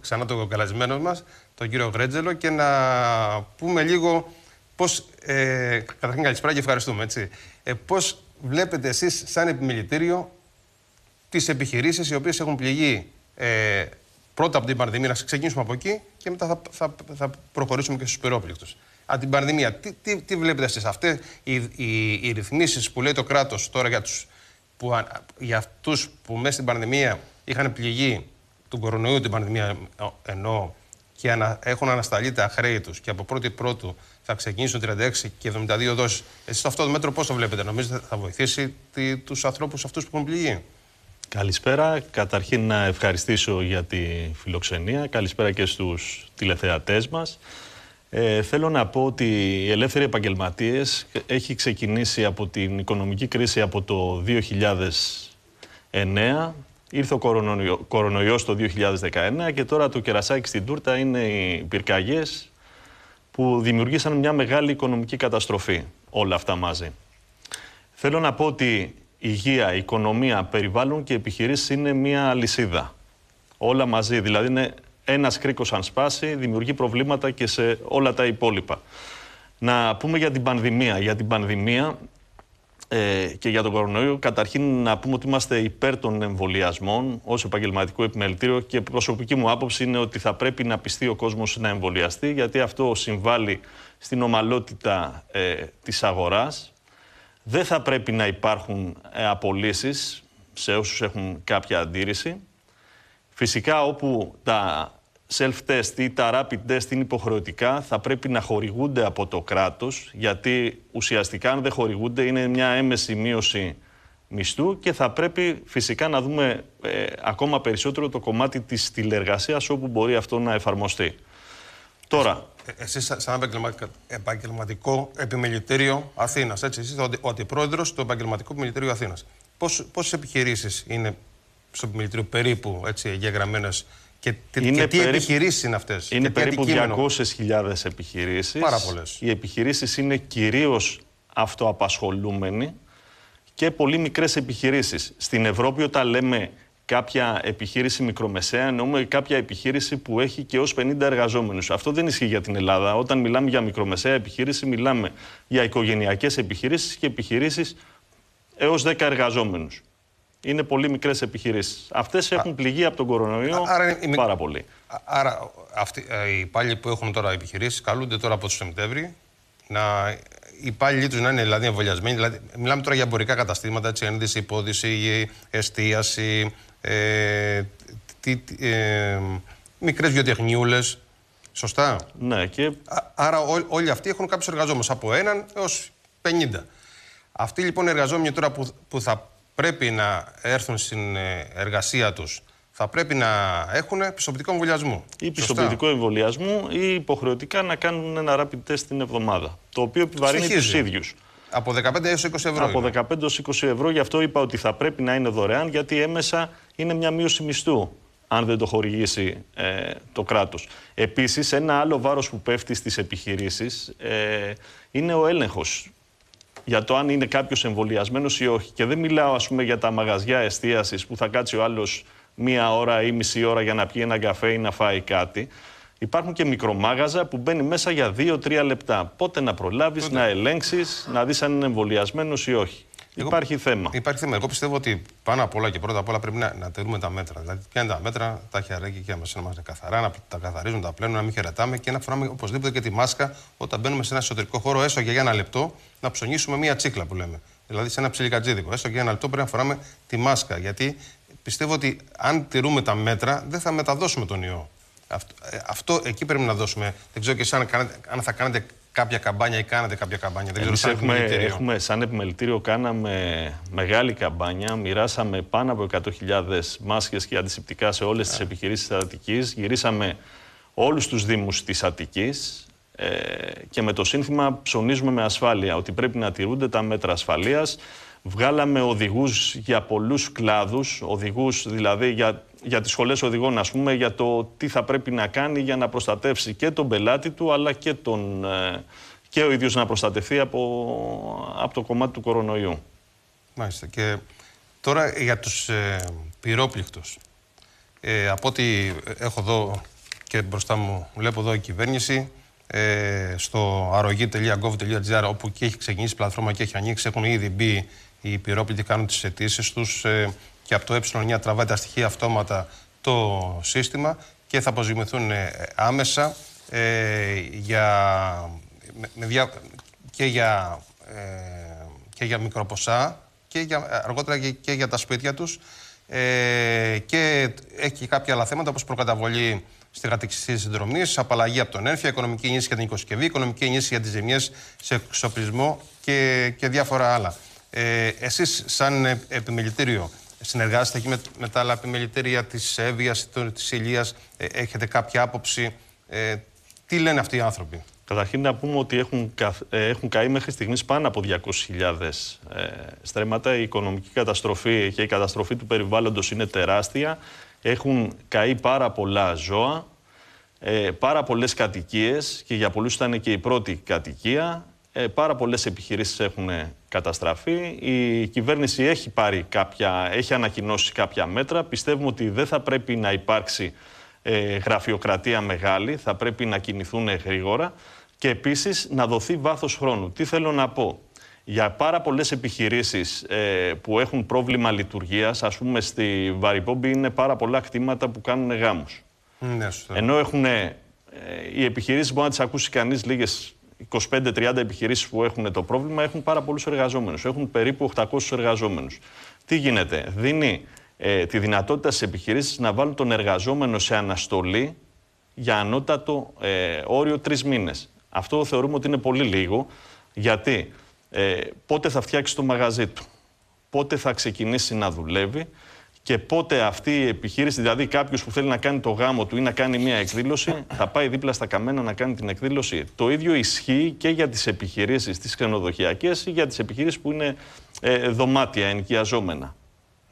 ξανά τον καλασμένο μας, τον κύριο Γρέτζελο και να πούμε λίγο πώς, ε, καταρχήν καλησπέρα και ευχαριστούμε, έτσι, ε, πώς βλέπετε εσείς σαν επιμελητήριο τις επιχειρήσεις οι οποίες έχουν πληγεί ε, πρώτα από την πανδημία, να ξεκινήσουμε από εκεί και μετά θα, θα, θα προχωρήσουμε και στους πυρόπληκτους. Από την πανδημία, τι, τι, βλέπετε εσείς αυτές οι, οι, οι ρυθμίσεις που λέει το κράτος τώρα για, τους, που, για αυτούς που μέσα στην πανδημία είχαν πληγεί του κορονοϊού την πανδημία ε, ενώ και ανα, έχουν ανασταλεί τα χρέη τους και από 1η Πρώτου θα ξεκινήσουν 36 και 72 δόσει. Εσεί αυτό το μέτρο πώ το βλέπετε, Νομίζετε θα βοηθήσει τους ανθρώπους αυτούς που έχουν πληγεί. Καλησπέρα. Καταρχήν να ευχαριστήσω για τη φιλοξενία. Καλησπέρα και στους τηλεθεατές μας. Ε, θέλω να πω ότι η ελεύθεροι επαγγελματίες έχει ξεκινήσει από την οικονομική κρίση από το 2009 Ήρθε ο κορονοϊός το 2019 και τώρα το κερασάκι στην τούρτα είναι οι πυρκαγιές που δημιουργήσαν μια μεγάλη οικονομική καταστροφή όλα αυτά μαζί. Θέλω να πω ότι υγεία, οικονομία, περιβάλλον και επιχειρήσεις είναι μια λυσίδα. Όλα μαζί, δηλαδή είναι ένας κρίκος αν σπάσει, δημιουργεί προβλήματα και σε όλα τα υπόλοιπα. Να πούμε για την πανδημία. Για την πανδημία ε, και για τον κορονοϊό, καταρχήν να πούμε ότι είμαστε υπέρ των εμβολιασμών ως επαγγελματικό επιμελητήριο και προσωπική μου άποψη είναι ότι θα πρέπει να πιστεί ο κόσμος να εμβολιαστεί, γιατί αυτό συμβάλλει στην ομαλότητα ε, της αγοράς. Δεν θα πρέπει να υπάρχουν ε, απολύσεις σε όσους έχουν κάποια αντίρρηση. Φυσικά όπου τα self-test ή τα rapid test είναι υποχρεωτικά, θα πρέπει να χορηγούνται από το κράτος, γιατί ουσιαστικά αν δεν χορηγούνται είναι μια έμεση μείωση μισθού και θα πρέπει φυσικά να δούμε ε, ακόμα περισσότερο το κομμάτι της τηλεργασίας όπου μπορεί αυτό να εφαρμοστεί. Τώρα... Ε, ε, Εσείς, σαν επαγγελματικό επιμελητήριο Αθήνας, έτσι, εσείς ο αντιπρόεδρος του επαγγελματικού επιμελητήριου Αθήνας. Πόσες επιχειρήσεις είναι στο επιμελητήριο περίπου εγγεγραμμένες και, είναι και τι περί... επιχειρήσεις είναι αυτές. Είναι περίπου 200.000 επιχειρήσεις. Πάρα πολλές. Οι επιχειρήσεις είναι κυρίως αυτοαπασχολούμενοι και πολύ μικρές επιχειρήσεις. Στην Ευρώπη, όταν λέμε κάποια επιχείρηση μικρομεσαία, εννοούμε κάποια επιχείρηση που έχει και έως 50 εργαζόμενους. Αυτό δεν ισχύει για την Ελλάδα. Όταν μιλάμε για μικρομεσαία επιχείρηση, μιλάμε για οικογένειακέ επιχειρήσεις και επιχειρήσεις έως 10 εργαζόμενους είναι πολύ μικρές επιχειρήσεις. Αυτές έχουν πληγεί από τον κορονοϊό άρα είναι, πάρα πολύ. άρα ε, οι υπάλληλοι που έχουν τώρα επιχειρήσεις καλούνται τώρα από το Σεπτέμβρη να οι υπάλληλοι τους να είναι δηλαδή εμβολιασμένοι. Δηλαδή, μιλάμε τώρα για εμπορικά καταστήματα, έτσι, ένδυση, υπόδηση, εστίαση, ε, ε, μικρές βιοτεχνιούλες. Σωστά. Ναι, και... άρα ό, όλοι αυτοί έχουν κάποιους εργαζόμενους από έναν έως 50. Αυτοί λοιπόν οι εργαζόμενοι τώρα που, που θα πρέπει να έρθουν στην ε, εργασία τους θα πρέπει να έχουν πιστοποιητικό εμβολιασμό. Ή πιστοποιητικό εμβολιασμό ή υποχρεωτικά να κάνουν ένα rapid test την εβδομάδα. Το οποίο επιβαρύνει τους ίδιους. Από 15 έω 20 ευρώ. Από 15 έως 20 ευρώ, γι' αυτό είπα ότι θα πρέπει να είναι δωρεάν, γιατί έμεσα είναι μια μείωση μισθού, αν δεν το χορηγήσει ε, το κράτος. Επίσης, ένα άλλο βάρος που πέφτει στις επιχειρήσεις ε, είναι ο έλεγχος για το αν είναι κάποιος εμβολιασμένος ή όχι. Και δεν μιλάω, ας πούμε, για τα μαγαζιά εστίασης που θα κάτσει ο άλλος μία ώρα ή μισή ώρα για να πιει ένα καφέ ή να φάει κάτι. Υπάρχουν και μικρομάγαζα που μπαίνει μέσα για δύο-τρία λεπτά. Πότε να προλάβεις, να ελέγξεις, να δεις αν είναι εμβολιασμένος ή όχι. Υπάρχει θέμα. Υπάρχει θέμα. Εγώ πιστεύω ότι πάνω απ' όλα και πρώτα απ' όλα πρέπει να, να τηρούμε τα μέτρα. Δηλαδή, πιάνει τα μέτρα, τα χεράκια και αμέσω να είναι καθαρά, να τα καθαρίζουν, τα πλένουν, να μην χαιρετάμε και να φοράμε οπωσδήποτε και τη μάσκα όταν μπαίνουμε σε ένα εσωτερικό χώρο, έστω και για ένα λεπτό, να ψωνίσουμε μία τσίκλα που λέμε. Δηλαδή, σε ένα ψιλικατζίδικο. Έστω και για ένα λεπτό πρέπει να φοράμε τη μάσκα. Γιατί πιστεύω ότι αν τηρούμε τα μέτρα, δεν θα μεταδώσουμε τον ιό. Ε, αυτό, εκεί πρέπει να δώσουμε. Δεν ξέρω και εσύ αν θα κάνετε κάποια καμπάνια ή κάνατε κάποια καμπάνια. Δεν έχουμε, έχουμε, σαν επιμελητήριο κάναμε μεγάλη καμπάνια. Μοιράσαμε πάνω από 100.000 μάσκες και αντισηπτικά σε όλες τις ε. επιχειρήσεις της Γυρίσαμε όλους τους δήμους της Αττικής ε, και με το σύνθημα ψωνίζουμε με ασφάλεια ότι πρέπει να τηρούνται τα μέτρα ασφαλείας. Βγάλαμε οδηγούς για πολλούς κλάδους, οδηγούς δηλαδή για για τις σχολές οδηγών, ας πούμε, για το τι θα πρέπει να κάνει για να προστατεύσει και τον πελάτη του, αλλά και, τον, ε, και ο ίδιος να προστατευτεί από, από το κομμάτι του κορονοϊού. Μάλιστα. Και τώρα για τους ε, πυρόπληκτους. Ε, από ό,τι έχω εδώ και μπροστά μου βλέπω εδώ η κυβέρνηση ε, στο αρρωγή.gov.gr όπου και έχει ξεκινήσει η πλατφόρμα και έχει ανοίξει έχουν ήδη μπει οι πυρόπληκτοι κάνουν τις αιτήσεις τους ε, και από το ε9 τραβάει τα στοιχεία αυτόματα το σύστημα και θα αποζημιωθούν ε, άμεσα ε, για, με, δια, και, για, ε, και για μικροποσά και για, ε, αργότερα και, για τα σπίτια τους ε, και έχει κάποια άλλα θέματα όπως προκαταβολή στη της συνδρομής, απαλλαγή από τον ένφια, οικονομική ενίσχυση για την οικοσκευή, οικονομική ενίσχυση για τις ζημιές σε εξοπλισμό και, και διάφορα άλλα. Ε, Εσείς, σαν ε, επιμελητήριο, συνεργάζεστε εκεί με, με τα άλλα επιμελητήρια της Εύβοιας, της Ηλίας, ε, έχετε κάποια άποψη. Ε, τι λένε αυτοί οι άνθρωποι. Καταρχήν να πούμε ότι έχουν, ε, έχουν καεί μέχρι στιγμής πάνω από 200.000 ε, στρέμματα. Η οικονομική καταστροφή και η καταστροφή του περιβάλλοντος είναι τεράστια. Έχουν καεί πάρα πολλά ζώα, πάρα πολλές κατοικίες και για πολλούς ήταν και η πρώτη κατοικία. Ε, πάρα πολλές επιχειρήσεις έχουν καταστραφεί. Η κυβέρνηση έχει, πάρει κάποια, έχει ανακοινώσει κάποια μέτρα. Πιστεύουμε ότι δεν θα πρέπει να υπάρξει ε, γραφειοκρατία μεγάλη, θα πρέπει να κινηθούν γρήγορα και επίσης να δοθεί βάθος χρόνου. Τι θέλω να πω. Για πάρα πολλές επιχειρήσεις ε, που έχουν πρόβλημα λειτουργίας, ας πούμε στη Βαρυπόμπη είναι πάρα πολλά κτήματα που κάνουν γάμους. Ναι, Ενώ έχουν ε, οι επιχειρήσεις μπορεί να τις ακούσει κανείς λίγες 25-30 επιχειρήσεις που έχουν το πρόβλημα έχουν πάρα πολλούς εργαζόμενους. Έχουν περίπου 800 εργαζόμενους. Τι γίνεται, δίνει ε, τη δυνατότητα στις επιχειρήσεις να βάλουν τον εργαζόμενο σε αναστολή για ανώτατο ε, όριο τρεις μήνες. Αυτό θεωρούμε ότι είναι πολύ λίγο, γιατί ε, πότε θα φτιάξει το μαγαζί του, πότε θα ξεκινήσει να δουλεύει, και πότε αυτή η επιχείρηση, δηλαδή κάποιος που θέλει να κάνει το γάμο του ή να κάνει μια εκδήλωση, θα πάει δίπλα στα καμένα να κάνει την εκδήλωση. Το ίδιο ισχύει και για τις επιχειρήσεις, τις ξενοδοχειακές ή για τις επιχειρήσεις που είναι ε, δωμάτια ενοικιαζόμενα.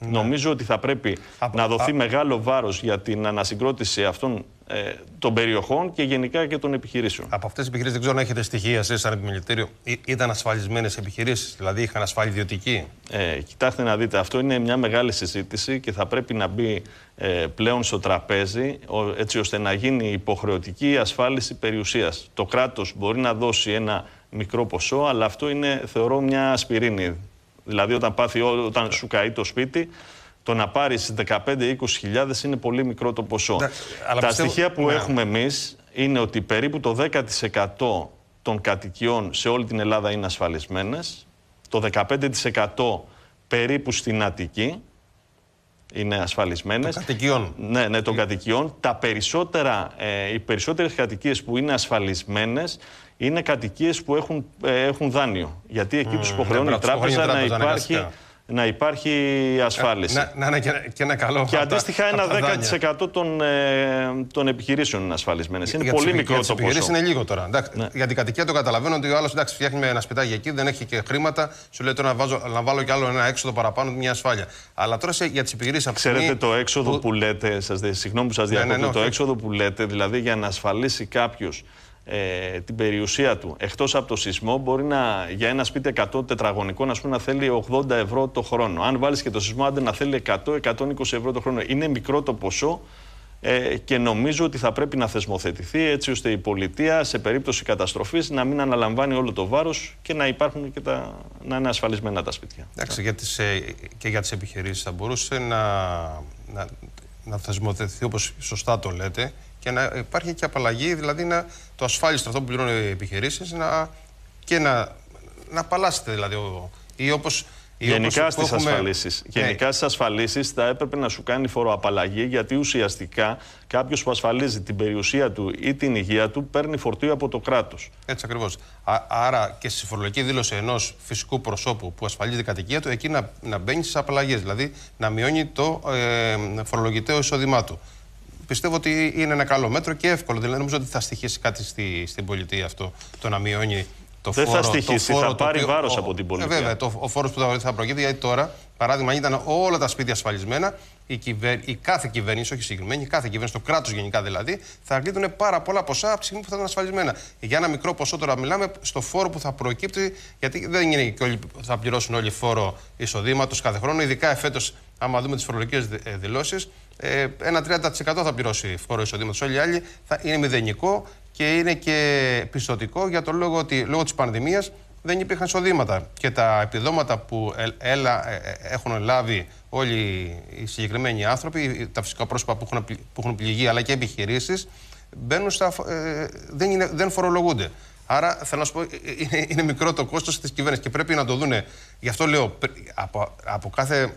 Ναι. Νομίζω ότι θα πρέπει να δοθεί μεγάλο βάρος για την ανασυγκρότηση αυτών ε, των περιοχών και γενικά και των επιχειρήσεων. Από αυτές τις επιχειρήσεις, δεν ξέρω αν έχετε στοιχεία σε σαν επιμελητήριο, ήταν ασφαλισμένες επιχειρήσεις, δηλαδή είχαν ασφάλει ιδιωτική. Ε, κοιτάξτε να δείτε, αυτό είναι μια μεγάλη συζήτηση και θα πρέπει να μπει ε, πλέον στο τραπέζι, έτσι ώστε να γίνει υποχρεωτική η ασφάλιση περιουσίας. Το κράτος μπορεί να δώσει ένα μικρό ποσό, αλλά αυτό είναι, θεωρώ, μια ασπιρίνη. Δηλαδή, όταν, πάθει, όταν σου καεί το σπίτι, το να πάρεις 15-20 είναι πολύ μικρό το ποσό. Τα στοιχεία που ναι. έχουμε εμείς είναι ότι περίπου το 10% των κατοικιών σε όλη την Ελλάδα είναι ασφαλισμένες, το 15% περίπου στην Αττική είναι ασφαλισμένες. Των κατοικιών. Ναι, ναι, των κατοικιών. Τα περισσότερα, ε, οι περισσότερες κατοικίες που είναι ασφαλισμένες είναι κατοικίες που έχουν, ε, έχουν δάνειο. Γιατί εκεί mm, τους υποχρεώνει η τράπεζα να υπάρχει να υπάρχει ασφάλιση. Να, να είναι και, και ένα καλό. Και αντίστοιχα ένα 10% των, ε, επιχειρήσεων είναι ασφαλισμένες. Είναι για πολύ μικρό για το ποσό. είναι λίγο τώρα. Εντάξει, ναι. Για την κατοικία το καταλαβαίνω ότι ο άλλος φτιάχνει ένα σπιτάκι εκεί, δεν έχει και χρήματα. Σου λέει τώρα να, βάζω, να βάλω κι άλλο ένα έξοδο παραπάνω, μια ασφάλεια. Αλλά τώρα σε, για τις επιχειρήσεις αυτέ. Ξέρετε το έξοδο που, που λέτε, σας, συγγνώμη που σας ναι, ναι, διακόπτω, ναι, ναι, το έξοδο που λέτε, δηλαδή για να ασφαλίσει κάποιος ε, την περιουσία του εκτός από το σεισμό μπορεί να, για ένα σπίτι 100 τετραγωνικό να πούμε, να θέλει 80 ευρώ το χρόνο. Αν βάλεις και το σεισμό άντε να θέλει 100-120 ευρώ το χρόνο. Είναι μικρό το ποσό ε, και νομίζω ότι θα πρέπει να θεσμοθετηθεί έτσι ώστε η πολιτεία σε περίπτωση καταστροφής να μην αναλαμβάνει όλο το βάρος και να υπάρχουν και τα, να είναι ασφαλισμένα τα σπίτια. Εντάξει, για τις, ε, και για τις επιχειρήσεις θα μπορούσε να, να, να θεσμοθετηθεί όπως σωστά το λέτε και να υπάρχει και απαλλαγή, δηλαδή να, το ασφάλιστο αυτό που πληρώνουν οι επιχειρήσεις να, και να, να απαλλάσσεται δηλαδή ή όπως Γενικά στι ασφαλίσεις. Ναι. Γενικά θα έπρεπε να σου κάνει φοροαπαλλαγή γιατί ουσιαστικά κάποιος που ασφαλίζει την περιουσία του ή την υγεία του παίρνει φορτίο από το κράτος. Έτσι ακριβώς. Άρα και στη φορολογική δήλωση ενός φυσικού προσώπου που ασφαλίζει κατοικία του, εκεί να, να μπαίνει στις απαλλαγές. Δηλαδή να μειώνει το ε, φορολογητέο εισόδημά του. Πιστεύω ότι είναι ένα καλό μέτρο και εύκολο. Δηλαδή, νομίζω ότι θα στοιχήσει κάτι στη, στην πολιτεία αυτό το να μειώνει το δεν φόρο, θα στοιχήσει, θα πάρει βάρο από την πολιτική. Ε, βέβαια, το, ο φόρος που θα, θα προκύψει, γιατί τώρα, παράδειγμα, ήταν όλα τα σπίτια ασφαλισμένα, η, κάθε κυβέρνηση, όχι συγκεκριμένη, η κάθε κυβέρνηση, το κράτος γενικά δηλαδή, θα κλείδουν πάρα πολλά ποσά από τη στιγμή που θα ήταν ασφαλισμένα. Για ένα μικρό ποσό τώρα μιλάμε στο φόρο που θα προκύπτει, γιατί δεν είναι και όλοι θα πληρώσουν όλοι φόρο εισοδήματος κάθε χρόνο, ειδικά εφέτος, άμα δούμε τις φορολογικές ε, δηλώσεις, ε, ένα 30% θα πληρώσει φόρο εισοδήματος. Όλοι οι άλλοι θα είναι μηδενικό και είναι και πιστοτικό για το λόγο ότι λόγω της πανδημίας δεν υπήρχαν εισοδήματα και τα επιδόματα που ε, έλα, ε, ε, έχουν λάβει όλοι οι συγκεκριμένοι άνθρωποι, τα φυσικά πρόσωπα που έχουν, που πληγεί αλλά και επιχειρήσεις, μπαίνουν δεν, φορολογούνται. Άρα θέλω να σου πω, είναι, μικρό το κόστος της κυβέρνησης και πρέπει να το δούνε. Γι' αυτό λέω, από, κάθε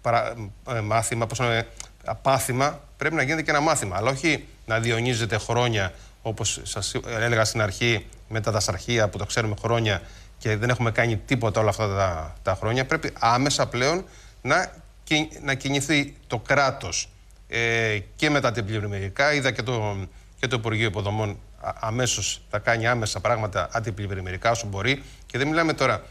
παρα, ε, μάθημα, πάθημα πρέπει να γίνεται και ένα μάθημα. Αλλά όχι να διονύζεται χρόνια, όπως σας έλεγα στην αρχή, με τα δασαρχεία που το ξέρουμε χρόνια και δεν έχουμε κάνει τίποτα όλα αυτά τα, τα χρόνια. Πρέπει άμεσα πλέον να, να κινηθεί το κράτος ε, και με τα πλημμυρικά. Είδα και το, και το Υπουργείο Υποδομών αμέσως θα κάνει άμεσα πράγματα αντιπλημμυρικά όσο μπορεί. Και δεν μιλάμε τώρα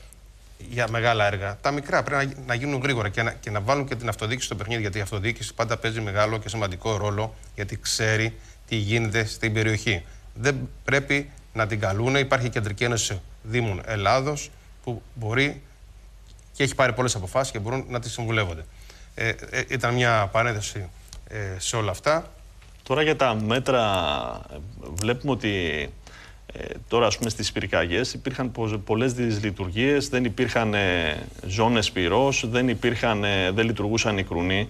για μεγάλα έργα. Τα μικρά πρέπει να γίνουν γρήγορα και να, να βάλουν και την αυτοδιοίκηση στο παιχνίδι. Γιατί η αυτοδιοίκηση πάντα παίζει μεγάλο και σημαντικό ρόλο, γιατί ξέρει τι γίνεται στην περιοχή. Δεν πρέπει να την καλούν. Υπάρχει η Κεντρική Ένωση Δήμων Ελλάδος που μπορεί και έχει πάρει πολλές αποφάσεις και μπορούν να τη συμβουλεύονται. Ε, ε, ήταν μια παρένθεση ε, σε όλα αυτά. Τώρα για τα μέτρα ε, βλέπουμε ότι ε, τώρα, ας πούμε, στις πυρκαγιές υπήρχαν πολλές δυσλειτουργίες, δεν υπήρχαν ε, ζώνες πυρός, δεν, ε, δεν λειτουργούσαν οι κρουνοί.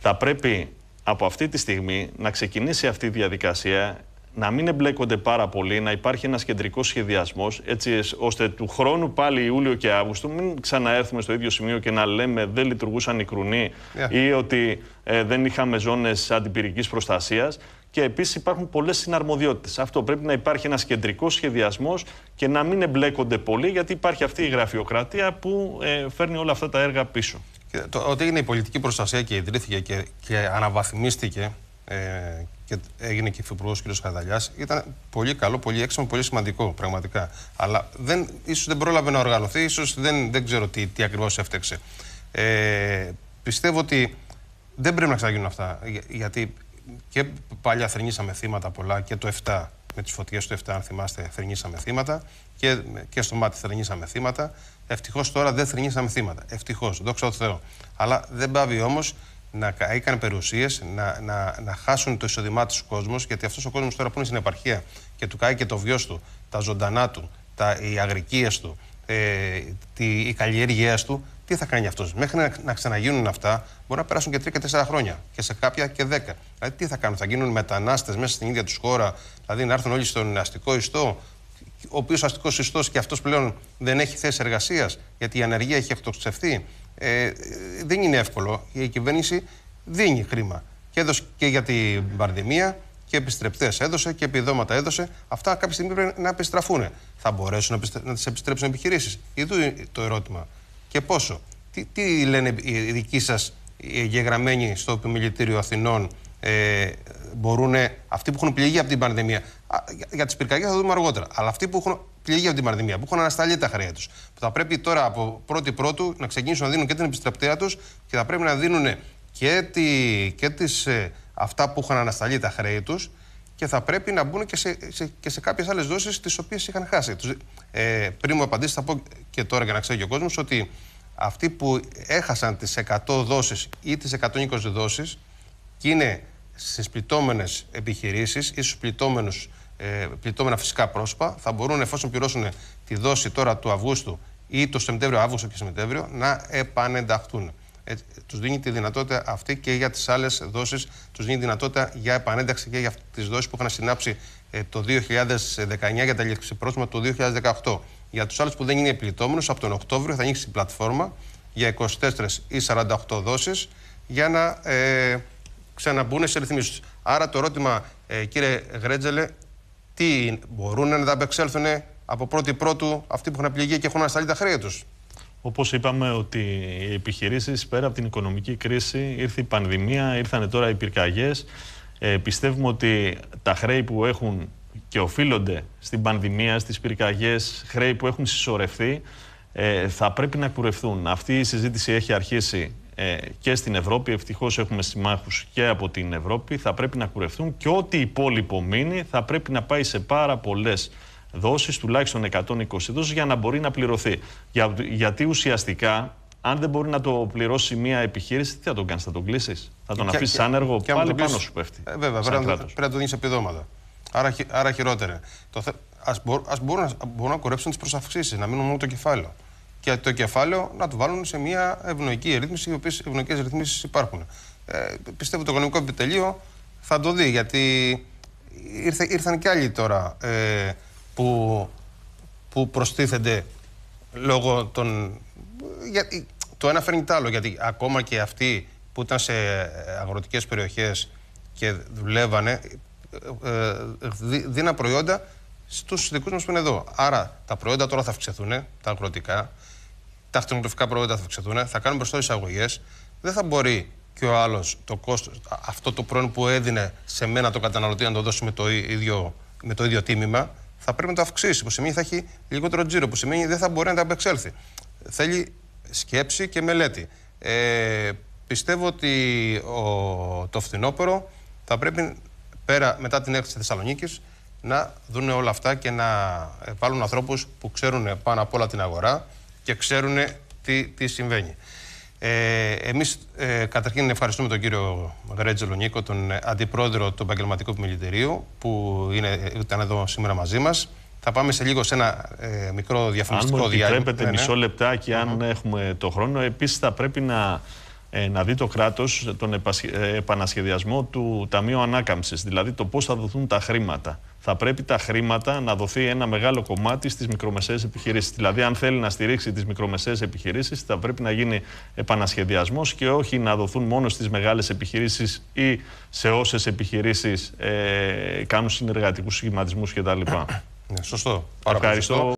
Θα πρέπει από αυτή τη στιγμή να ξεκινήσει αυτή η διαδικασία, να μην εμπλέκονται πάρα πολύ, να υπάρχει ένας κεντρικός σχεδιασμός. έτσι ώστε του χρόνου πάλι Ιούλιο και Αύγουστο μην ξαναέρθουμε στο ίδιο σημείο και να λέμε δεν λειτουργούσαν οι κρουνοί ναι. ή ότι ε, δεν είχαμε ζώνες αντιπυρικής προστασίας και επίσης υπάρχουν πολλές συναρμοδιότητες. Αυτό πρέπει να υπάρχει ένας κεντρικός σχεδιασμός και να μην εμπλέκονται πολλοί, γιατί υπάρχει αυτή η γραφειοκρατία που ε, φέρνει όλα αυτά τα έργα πίσω. Το, ότι έγινε η πολιτική προστασία και ιδρύθηκε και, και αναβαθμίστηκε ε, και έγινε και υφυπουργός κ. Χαδαλιά ήταν πολύ καλό, πολύ έξυπνο, πολύ σημαντικό πραγματικά. Αλλά δεν, ίσως δεν πρόλαβε να οργανωθεί, ίσως δεν, δεν ξέρω τι, τι ακριβώς έφταξε. Ε, πιστεύω ότι δεν πρέπει να ξαναγίνουν αυτά. γιατί και παλιά θρυνήσαμε θύματα πολλά και το 7 με τις φωτιές του 7 αν θυμάστε θρυνήσαμε θύματα και, και στο μάτι θρυνήσαμε θύματα ευτυχώς τώρα δεν θρυνήσαμε θύματα ευτυχώς, δόξα τω Θεώ αλλά δεν πάβει όμως να έκανε περιουσίες, να, να, να χάσουν το εισόδημά τους κόσμος, γιατί αυτός ο κόσμος τώρα που είναι στην επαρχία και του κάει και το βιός του, τα ζωντανά του, τα, οι αγρικίες του, ε, τη, οι καλλιέργειές του, τι θα κάνει αυτός. Μέχρι να, ξαναγίνουν αυτά, μπορεί να περάσουν και τρία και τέσσερα χρόνια. Και σε κάποια και δέκα. Δηλαδή, τι θα κάνουν, θα γίνουν μετανάστες μέσα στην ίδια τους χώρα, δηλαδή να έρθουν όλοι στον αστικό ιστό, ο οποίος αστικός ιστός και αυτός πλέον δεν έχει θέση εργασίας, γιατί η ανεργία έχει εκτοξευθεί. Ε, δεν είναι εύκολο. Η κυβέρνηση δίνει χρήμα. Και έδωσε και για την πανδημία και επιστρεπτές έδωσε και επιδόματα έδωσε. Αυτά κάποια στιγμή πρέπει να επιστραφούν. Θα μπορέσουν να τις επιστρέψουν επιχειρήσεις. Ιδού το ερώτημα και πόσο. Τι, τι λένε οι δικοί σας γεγραμμένοι στο Επιμελητήριο Αθηνών ε, μπορούν ε, αυτοί που έχουν πληγεί από την πανδημία. Για τις πυρκαγιές θα δούμε αργότερα. Αλλά αυτοί που έχουν πληγεί από την πανδημία, που έχουν ανασταλεί τα χρέη τους, που θα πρέπει τώρα από πρώτη πρώτου να ξεκινήσουν να δίνουν και την επιστρεπτέα τους και θα πρέπει να δίνουν και, τη, και τις, ε, αυτά που έχουν ανασταλεί τα χρέη τους και θα πρέπει να μπουν και σε, σε, σε κάποιες άλλες δόσεις τις οποίες είχαν χάσει. Ε, πριν μου απαντήσεις, θα πω και τώρα για να ξέρει και ο κόσμος ότι αυτοί που έχασαν τις 100 δόσεις ή τις 120 δόσεις και είναι στι πληττόμενε επιχειρήσεις ή στου πληττόμενου ε, πληττόμενα φυσικά πρόσωπα θα μπορούν εφόσον πληρώσουν τη δόση τώρα του Αυγούστου ή το Σεπτέμβριο, Αύγουστο και Σεπτέμβριο να επανενταχθούν. Ε, τους δίνει τη δυνατότητα αυτή και για τις άλλες δόσεις, τους δίνει τη δυνατότητα για επανένταξη και για τις δόσεις που είχαν συνάψει ε, το 2019 για τα πρόσωπα το 2018. Για τους άλλους που δεν είναι επιλητόμενους, από τον Οκτώβριο θα ανοίξει η πλατφόρμα για 24 ή 48 δόσεις για να ε, ξαναμπούν σε ρυθμίσεις. Άρα το ερώτημα, ε, κύριε Γρέτζελε, τι μπορούν να ανταπεξέλθουν από πρώτη πρώτου αυτοί που έχουν πληγεί και έχουν ανασταλεί τα χρέη τους. Όπως είπαμε, ότι οι επιχειρήσεις πέρα από την οικονομική κρίση ήρθε η πανδημία, ήρθαν τώρα οι πυρκαγιές. Ε, πιστεύουμε ότι τα χρέη που έχουν και οφείλονται στην πανδημία, στις πυρκαγιές, χρέη που έχουν συσσωρευτεί, ε, θα πρέπει να κουρευτούν. Αυτή η συζήτηση έχει αρχίσει ε, και στην Ευρώπη. Ευτυχώς έχουμε συμμάχους και από την Ευρώπη. Θα πρέπει να κουρευτούν και ό,τι υπόλοιπο μείνει θα πρέπει να πάει σε πάρα πολλές δόσεις, τουλάχιστον 120 δόσεις, για να μπορεί να πληρωθεί. Για, γιατί ουσιαστικά αν δεν μπορεί να το πληρώσει μια επιχείρηση, τι θα τον κάνεις, θα τον κλείσεις. Θα τον αφήσει άνεργο, και πάλι πάνω σου πέφτει. Ε, βέβαια, πρέπει να, το να τον δίνεις επιδόματα. Άρα, άρα χειρότερα. μπορούν, να κορέψουν τις προσαυξήσεις, να μείνουν μόνο το κεφάλαιο. Και το κεφάλαιο να το βάλουν σε μια ευνοϊκή ρύθμιση, οι οποίε ευνοϊκές ρυθμίσεις υπάρχουν. Ε, πιστεύω το οικονομικό επιτελείο θα το δει, γιατί ήρθε, ήρθαν και άλλοι τώρα ε, που, που προστίθενται λόγω των για, το ένα φέρνει το άλλο, γιατί ακόμα και αυτοί που ήταν σε ε, αγροτικές περιοχές και δουλεύανε, ε, ε, δίναν προϊόντα στους δικούς μας που είναι εδώ. Άρα τα προϊόντα τώρα θα αυξηθούν, τα αγροτικά, τα αυτονομικά προϊόντα θα αυξηθούν, θα κάνουν μπροστά εισαγωγές. Δεν θα μπορεί και ο άλλος το κόστος, αυτό το προϊόν που έδινε σε μένα το καταναλωτή να το δώσει με το ίδιο, με το ίδιο τίμημα. Θα πρέπει να το αυξήσει, που σημαίνει θα έχει λιγότερο τζίρο, που σημαίνει δεν θα μπορεί να τα απεξέλθει θέλει σκέψη και μελέτη. Ε, πιστεύω ότι το φθινόπωρο θα πρέπει πέρα, μετά την έκθεση Θεσσαλονίκης να δουν όλα αυτά και να ε, βάλουν ανθρώπους που ξέρουν πάνω απ' όλα την αγορά και ξέρουν τι, τι συμβαίνει. Ε, Εμείς ε, καταρχήν ευχαριστούμε τον κύριο Γρέτζελο Νίκο, τον αντιπρόεδρο του επαγγελματικού επιμελητηρίου, που είναι, ήταν εδώ σήμερα μαζί μας. Θα πάμε σε λίγο σε ένα ε, μικρό διαφημιστικό διάλειμμα. Αν μου επιτρέπετε ναι, ναι. μισό λεπτάκι, αν έχουμε το χρόνο. Επίσης θα πρέπει να, ε, να δει το κράτος τον ε, επανασχεδιασμό του Ταμείου ανάκαμψης, Δηλαδή το πώς θα δοθούν τα χρήματα. Θα πρέπει τα χρήματα να δοθεί ένα μεγάλο κομμάτι στις μικρομεσαίες επιχειρήσεις. Δηλαδή αν θέλει να στηρίξει τις μικρομεσαίες επιχειρήσεις, θα πρέπει να γίνει επανασχεδιασμός και όχι να δοθούν μόνο στις μεγάλες επιχειρήσεις ή σε όσες επιχειρήσεις κάνουν συνεργατικούς σχηματισμούς κτλ. Ναι, σωστό. Πάρα Ευχαριστώ.